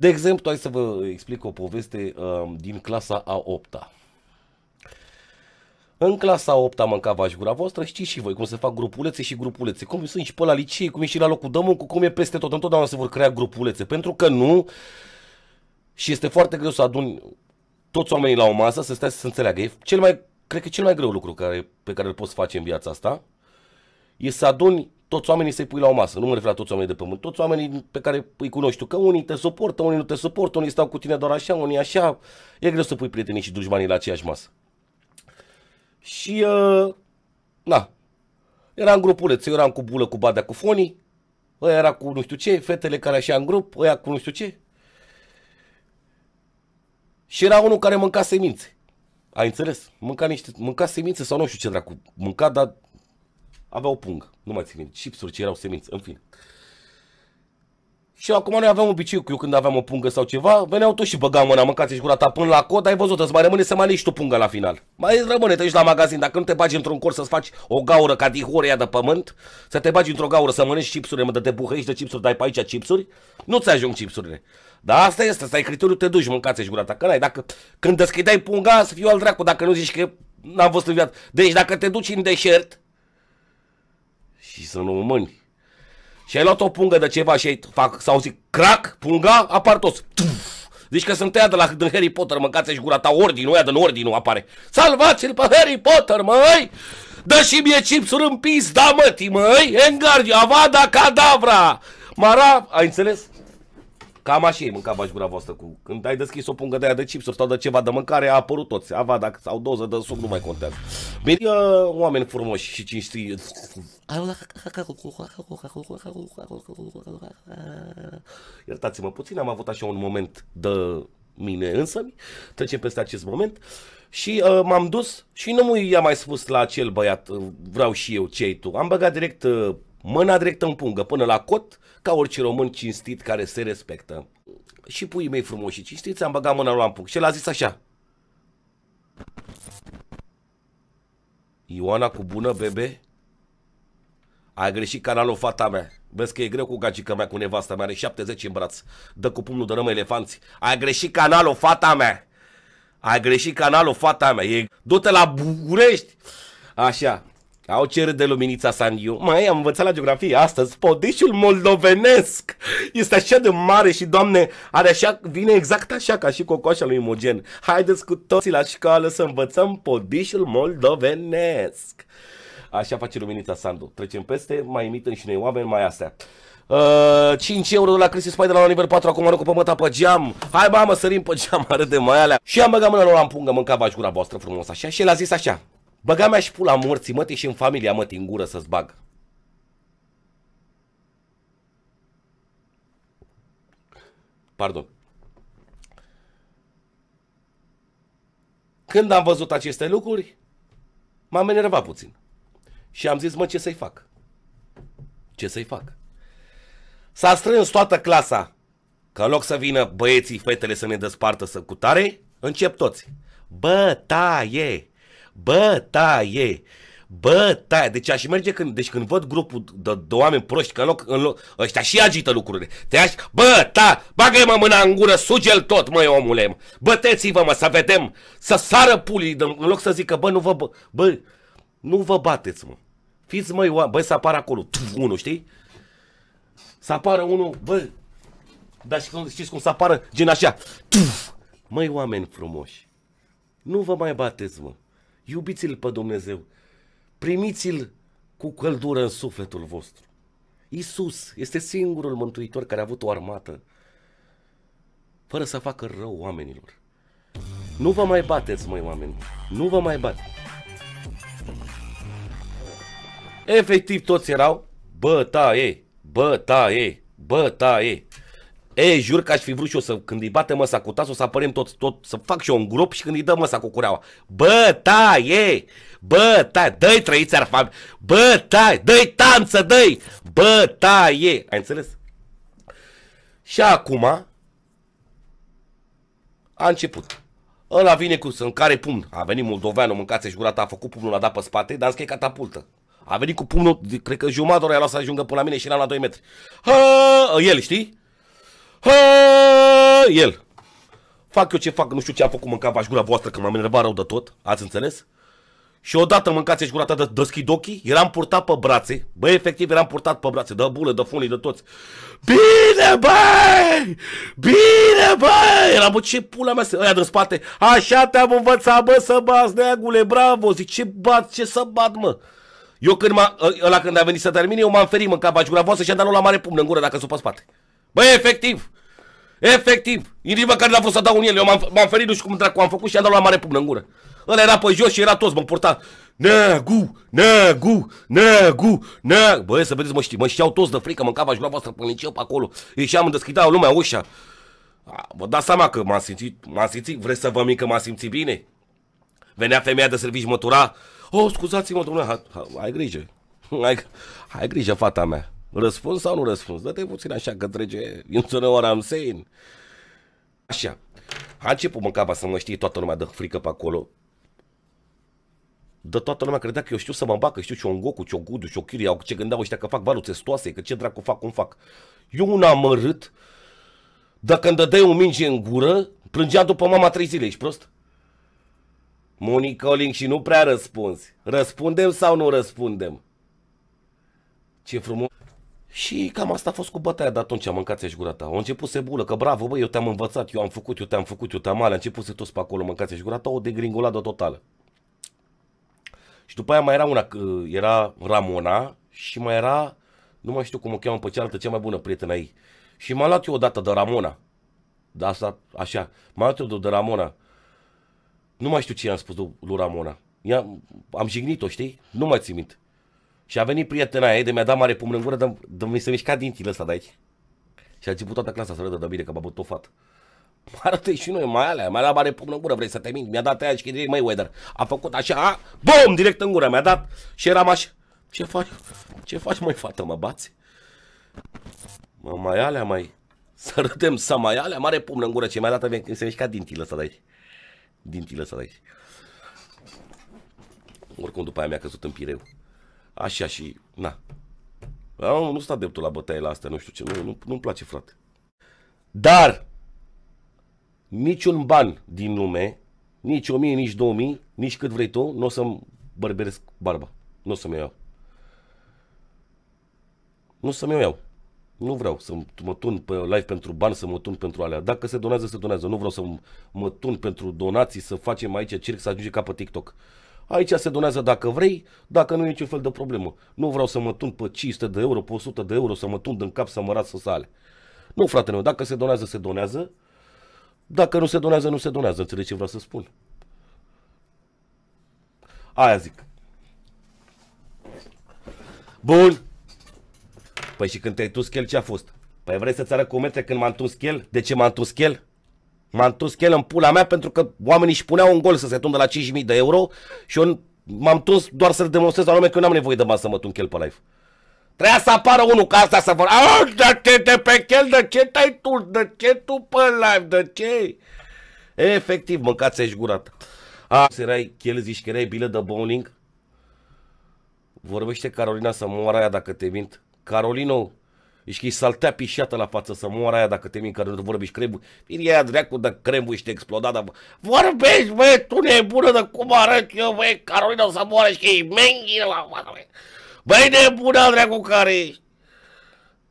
De exemplu, hai să vă explic o poveste um, din clasa a 8-a. În clasa 8 am mâncava și gura voastră, știți și voi cum se fac grupulețe și grupulețe, cum sunt și pe la licee, cum e și la locul de muncă, cum e peste tot, întotdeauna se vor crea grupulețe, pentru că nu și este foarte greu să aduni toți oamenii la o masă, să stea să se înțeleagă. E cel mai, cred că cel mai greu lucru care, pe care îl poți face în viața asta e să aduni toți oamenii să-i pui la o masă. Nu mă refer la toți oamenii de pământ, toți oamenii pe care îi cunoști tu, că unii te suportă, unii nu te suportă, unii stau cu tine doar așa, unii așa. E greu să pui prietenii și dușmanii la aceeași masă. Și, uh, na, era în grupuleț, eu eram cu bulă, cu badea, cu fonii, ăia era cu nu știu ce, fetele care așa în grup, ăia cu nu știu ce. Și era unul care mânca semințe. Ai înțeles? Mânca, niște, mânca semințe sau nu știu ce dracu. Mânca, dar aveau pung, nu mai țin minte, chipsuri ce erau semințe, în fine. Și acum noi aveam obiceiul că eu când aveam o pungă sau ceva, veneau toți și băgam mâna, mâncați și gura până la cod, ai văzut, îți mai rămâne să mai tu punga la final. Mai rămâne, te la magazin, dacă nu te bagi într-un cor să-ți faci o gaură ca dihorea de pământ, să te bagi într-o gaură să mănânci chipsuri, mă, de te buhăiești de chipsuri, dai pe aici chipsuri, nu-ți ajung chipsurile. Da, asta este, asta e criteriul, te duci, mâncați și gura ta. Că n-ai, dacă, când deschideai punga, să fiu al dracu, dacă nu zici că n-am văzut în viață. Deci dacă te duci în deșert, și sunt români. Și ai luat o pungă de ceva și ai fac, sau zic crac, punga, apar toți. Tuf! Zici că sunt tăiat de la din Harry Potter, mâncați și gura ta ordinul, ăia din ordinul apare. Salvați-l pe Harry Potter, măi! Dă și mie chipsuri în pis, da mătii, măi! Engardia, avada cadavra! Mara, ai înțeles? Cam așa e mâncava gura voastră cu... Când ai deschis o pungă de aia de chipsuri sau de ceva de mâncare, a apărut toți. Ava, dacă sau doză de suc, nu mai contează. Bine, oameni frumoși și cinstiți. Iertați-mă puțin, am avut așa un moment de mine însă, trecem peste acest moment și uh, m-am dus și nu i-am mai spus la acel băiat, vreau și eu ce tu. Am băgat direct uh, mâna direct în pungă, până la cot, ca orice român cinstit care se respectă. Și puii mei frumoși și cinstiți, am băgat mâna lui în pungă. Și el a zis așa. Ioana cu bună, bebe? Ai greșit canalul fata mea. Vezi că e greu cu gagica mea, cu nevasta mea, are 70 în braț. Dă cu pumnul dărâmă elefanți. Ai greșit canalul fata mea. Ai greșit canalul fata mea. E... Du-te la București. Așa. Au ce de luminița Sandiu. Mai am învățat la geografie astăzi. Podișul moldovenesc este așa de mare și, doamne, are așa, vine exact așa ca și cocoașa lui Imogen. Haideți cu toții la școală să învățăm podișul moldovenesc. Așa face luminița Sandu. Trecem peste, mai imităm și noi oameni, mai astea. Uh, 5 euro la Cristi Spider de la nivel 4, acum rog cu pământa pe geam. Hai mamă, sărim pe geam, arăt de mai alea. Și am băgat mâna lor la pungă, mâncava gura voastră frumos așa. Și el a zis așa, Băga mea și pula morții, mă, și în familia, mă, în gură să-ți bag. Pardon. Când am văzut aceste lucruri, m-am enervat puțin. Și am zis, mă, ce să-i fac? Ce să-i fac? S-a strâns toată clasa că în loc să vină băieții, fetele să ne despartă să cutare, încep toți. Bătaie! Bătaie! Bătaie! Deci aș merge când, deci când văd grupul de, de oameni proști, că în loc, în loc, ăștia și agită lucrurile. Te aș, bă, ta, bagă mă mâna în gură, suge tot, măi, omule. Băteți-vă, mă, să vedem, să sară pulii, în loc să zică, bă, nu vă, bă, bă nu vă bateți, mă. Fiți, măi, oameni, bă, să apară acolo, tuf, unul, știi? Să apară unul, bă, dar știți cum să apară, gen așa, tuf. Măi, oameni frumoși, nu vă mai bateți, mă. Iubiți-l pe Dumnezeu. Primiți-l cu căldură în sufletul vostru. Isus este singurul mântuitor care a avut o armată fără să facă rău oamenilor. Nu vă mai bateți, măi oameni. Nu vă mai bate. Efectiv toți erau bătaie, bătaie, bătaie. E, jur că aș fi vrut și eu să, când îi bate măsa cu tasul, să apărem tot, tot, să fac și eu un grup și când îi dă măsa cu cureaua. Bă, taie! Bă, taie! Dă-i trăiți ar fam! Bă, taie! Dă-i tanță, dă-i! Bă, taie! Ai înțeles? Și acum a început. Ăla vine cu să care pumn. A venit Moldoveanu, mâncați și gurata, a făcut pumnul, a dat pe spate, dar e catapultă. A venit cu pumnul, cred că jumătate ori a luat să ajungă până la mine și era am la 2 metri. Ha, el, știi? Ha! El. Fac eu ce fac, nu știu ce a făcut mâncava-și gura voastră, că m-am enervat rău de tot, ați înțeles? Și odată mâncați-și gura ta de, deschid ochii, eram purtat pe brațe, băi, efectiv eram purtat pe brațe, de bule, de funii, de toți. Bine, băi! Bine, băi! Era, bă, ce pula mea, ăia de spate, așa te-am învățat, bă, să bați, neagule, bravo, zic, ce bat, ce să bat, mă? Eu când m-a, ă, ăla când a venit să termine, eu m-am ferit, mâncava-și gura voastră și am dat la mare pumnă în gură dacă s-o pe spate. Băi, efectiv! Efectiv! Inima care l a fost să dau un el. Eu m-am ferit, nu știu cum dracu am făcut și am dat la mare pumnă în gură. Ăla era pe jos și era toți, mă purta. Negu, negu, negu, negu. Băi, să vedeți, mă, știu, mă știau toți de frică, mâncava și lua voastră pe liceu pe acolo. Ieșeam, îmi deschidea lumea ușa. Vă dați seama că m-am simțit, m-am simțit, vreți să vă mică, m-am simțit bine? Venea femeia de servici, mătura. Oh, scuzați-mă, domnule, ai grijă. Ai, ai grijă, fata mea. Răspuns sau nu răspuns? Dă-te puțin așa că trece, you know what I'm saying? Așa, a început capa să mă știe toată lumea de frică pe acolo. De toată lumea credea că eu știu să mă bacă, știu ce un Ciociriau, ce ce gândeau ăștia că fac valuri testoase, că ce dracu fac, cum fac. Eu un amărât, dacă îmi dădeai un minge în gură, plângea după mama trei zile, ești prost? Monica Oling și nu prea răspunzi. Răspundem sau nu răspundem? Ce frumos. Și cam asta a fost cu bătaia de atunci, mâncat și gura ta. A început să bulă, că bravo, băi, eu te-am învățat, eu am făcut, eu te-am făcut, eu te-am alea, a început să toți pe acolo, mâncați-și gura ta, o degringoladă totală. Și după aia mai era una, era Ramona și mai era, nu mai știu cum o cheamă pe cealaltă, cea mai bună prietenă ei. Și m a luat eu odată de Ramona. De asta, așa, m a luat eu de Ramona. Nu mai știu ce i-am spus lui Ramona. I-am, am jignit-o, știi? Nu mai țin minte. Și a venit prietena ei de mi-a dat mare pumn în gură, dar mi se mișca din ăsta de aici. Și a început toată clasa să râdă de bine că m-a Mă arată și noi, mai alea, mai la mare pumn în gură, vrei să te mint, mi-a dat aia și direct, mai weather. A făcut așa, a, bum, direct în gură, mi-a dat și eram așa. Ce faci? Ce faci, mai fată, mă bați? Mă, mai alea, mai... Să râdem, să mai alea, mare pumn în gură, ce mi-a dat, mi se mișca dintile ăsta de aici. Dintile ăsta de aici. Oricum, după aia mi-a căzut în pireu. Așa și, na. Eu nu sta adeptul la bătaie la asta, nu știu ce, nu, nu, nu-mi place, frate. Dar, niciun ban din lume, nici 1000, nici 2000, nici cât vrei tu, nu o să-mi bărberesc barba. Nu o să-mi iau. Nu o să-mi iau. Nu vreau să mă tun pe live pentru bani, să mă tun pentru alea. Dacă se donează, se donează. Nu vreau să mă tun pentru donații, să facem aici circ, să ajunge ca pe TikTok. Aici se donează dacă vrei, dacă nu e niciun fel de problemă. Nu vreau să mă tund pe 500 de euro, pe 100 de euro, să mă tund în cap, să mă ras să sale. Nu, fratele meu, dacă se donează, se donează. Dacă nu se donează, nu se donează. Înțelegi ce vreau să spun? Aia zic. Bun. Păi și când te-ai tuns el, ce a fost? Păi vrei să-ți arăt cu când m am tuns el? De ce m am tuns el? M-am tuns chel în pula mea pentru că oamenii își puneau un gol să se tundă la 5.000 de euro și eu m-am tuns doar să demonstrez la lume că eu n-am nevoie de bani să mă tun chel pe live. Trebuia să apară unul ca asta să vor. Ah, dar te de pe chel, de ce te-ai tu? De ce tu pe live? De ce? Efectiv, mâncați ești gurat. A, erai chel, zici că erai bilă de bowling? Vorbește Carolina să moară aia dacă te mint. Carolino, deci că îi saltea pișată la față să moară aia dacă te min care nu vorbești crembu. Vine aia dreacu de crembu și te exploda, dar vorbești, băi, tu nebună de cum arăt eu, băi, Carolina o să moară și că e menghi la față, băi. Băi, nebună, dreacu care ești?